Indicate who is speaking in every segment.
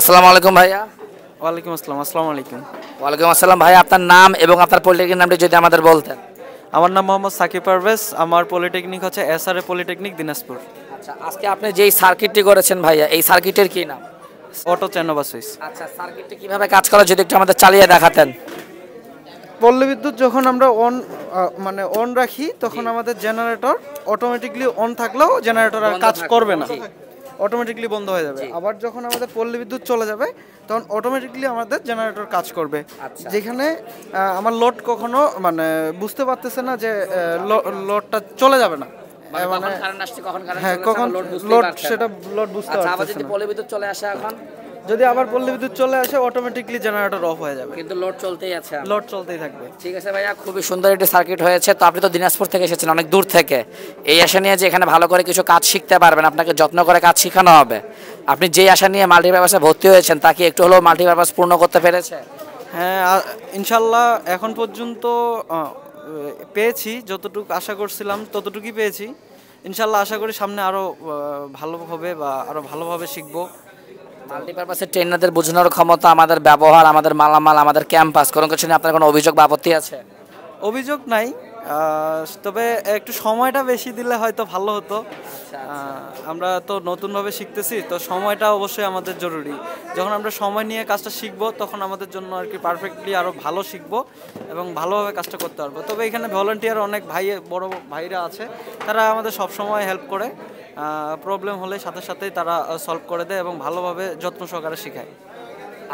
Speaker 1: আসসালামু আলাইকুম ভাইয়া
Speaker 2: ওয়ালাইকুম আসসালাম আসসালামু আলাইকুম
Speaker 1: ওয়ালাইকুম আসসালাম ভাই আপনার নাম এবং আপনার পলিটেকনিক নামটি যদি আমাদের বলতেন
Speaker 2: আমার নাম মোহাম্মদ সাকিব পারভেজ আমার পলিটেকনিক হচ্ছে এসআরএ পলিটেকনিক দিনাজপুর আচ্ছা আজকে আপনি যেই সার্কিটটি
Speaker 1: করেছেন ভাইয়া এই সার্কিটের কি নাম অটো চ্যানোভা সুইচ আচ্ছা সার্কিটটি
Speaker 2: কিভাবে কাজ করে
Speaker 1: যদি একটু আমাদের চালিয়ে দেখাতেন
Speaker 2: পল্লী বিদ্যুৎ যখন আমরা অন মানে অন রাখি তখন আমাদের জেনারেটর অটোমেটিকলি অন থাকলেও জেনারেটর আর কাজ করবে না অটোমেটিকলি বন্ধ হয়ে যাবে আবার যখন আমাদের পল্লী বিদ্যুৎ চলে যাবে তখন অটোমেটিকলি আমাদের জেনারেটর কাজ করবে আচ্ছা। যেখানে আমার লোড কখনো মানে বুঝতে পারতেছে না যে লোডটা চলে যাবে না মানে মানে
Speaker 1: কখন হ্যাঁ কখন লোড সেটা
Speaker 2: লোড বুঝতে পারছে আচ্ছা, আবার যদি
Speaker 1: পল্লী বিদ্যুৎ চলে আসে এখন
Speaker 2: যদি আবার পল্লী বিদ্যুৎ চলে আসে অটোমেটিকলি জেনারেটর অফ হয়ে যাবে কিন্তু লোড চলতেই আছে লোড চলতেই থাকবে ঠিক আছে ভাইয়া
Speaker 1: খুবই সুন্দর একটি সার্কিট হয়েছে তো আপনি তো দিনাজপুর থেকে এসেছেন অনেক দূর থেকে এই আশা নিয়ে যে এখানে ভালো করে কিছু কাজ শিখতে পারবেন আপনাকে যত্ন করে কাজ শেখানো হবে আপনি যেই আশা নিয়ে মাল্টিপারপাসে ভর্তি হয়েছেন তা কি একটু হলেও মাল্টিপারপাস পূর্ণ করতে পেরেছে
Speaker 2: হ্যাঁ ইনশাল্লাহ এখন পর্যন্ত পেয়েছি যতটুকু আশা করছিলাম ততটুকুই পেয়েছি ইনশাল্লাহ আশা করি সামনে আরও ভালো হবে বা আরও ভালোভাবে শিখবো মাল্টিপারপাসে
Speaker 1: ট্রেনারদের বোঝানোর ক্ষমতা আমাদের ব্যবহার আমাদের মালামাল আমাদের ক্যাম্পাস কোনো কিছু নিয়ে আপনার কোনো অভিযোগ বা আপত্তি আছে
Speaker 2: অভিযোগ নাই তবে একটু সময়টা বেশি দিলে হয়তো ভালো হতো আচ্ছা, আচ্ছা। আমরা তো নতুনভাবে শিখতেছি তো সময়টা অবশ্যই আমাদের জরুরি যখন আমরা সময় নিয়ে কাজটা শিখবো তখন আমাদের জন্য আর কি পারফেক্টলি আরও ভালো শিখবো এবং ভালোভাবে কাজটা করতে পারবো তবে এখানে ভলেন্টিয়ার অনেক ভাই বড় ভাইরা আছে তারা আমাদের সব সময় হেল্প করে প্রবলেম হলে সাথে সাথেই তারা সলভ করে দেয় এবং ভালোভাবে যত্ন সহকারে শেখায়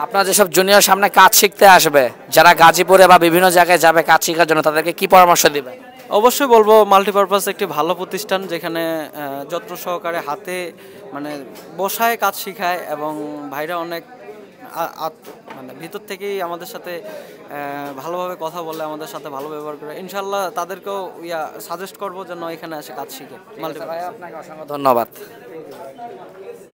Speaker 2: আপনার যেসব
Speaker 1: জুনিয়র সামনে কাজ শিখতে আসবে যারা গাজীপুরে বা বিভিন্ন জায়গায় যাবে কাজ শেখার জন্য তাদেরকে কি পরামর্শ দিবে
Speaker 2: অবশ্যই বলবো মাল্টিপারপাস একটি ভালো প্রতিষ্ঠান যেখানে যত্ন সহকারে হাতে মানে বসায় কাজ শিখায় এবং ভাইরা অনেক মানে ভিতর থেকেই আমাদের সাথে ভালোভাবে কথা বলে আমাদের সাথে ভালো ব্যবহার করে ইনশাল্লাহ তাদেরকেও ইয়া সাজেস্ট করবো যেন এখানে এসে কাজ শিখে ধন্যবাদ